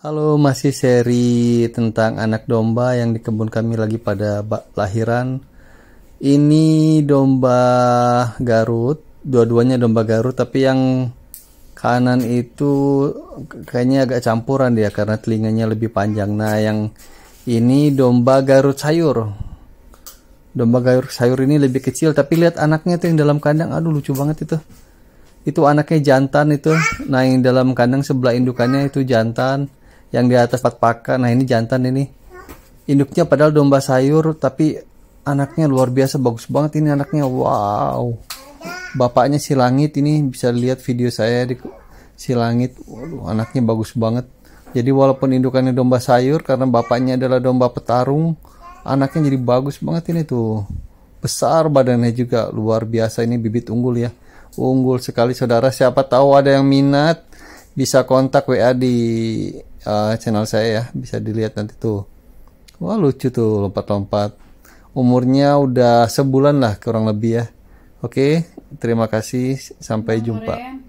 Halo, masih seri tentang anak domba yang di kebun kami lagi pada lahiran. Ini domba Garut, dua-duanya domba Garut, tapi yang kanan itu kayaknya agak campuran dia karena telinganya lebih panjang. Nah, yang ini domba Garut sayur. Domba Garut sayur ini lebih kecil, tapi lihat anaknya tuh yang dalam kandang, aduh lucu banget itu. Itu anaknya jantan itu. Nah, yang dalam kandang sebelah indukannya itu jantan yang di atas empat pakan nah ini jantan ini induknya padahal domba sayur tapi anaknya luar biasa bagus banget ini anaknya wow bapaknya si langit ini bisa lihat video saya di si langit waduh anaknya bagus banget jadi walaupun indukannya domba sayur karena bapaknya adalah domba petarung anaknya jadi bagus banget ini tuh besar badannya juga luar biasa ini bibit unggul ya unggul sekali saudara siapa tahu ada yang minat bisa kontak WA di uh, channel saya ya bisa dilihat nanti tuh wah lucu tuh lompat-lompat umurnya udah sebulan lah kurang lebih ya oke terima kasih sampai jumpa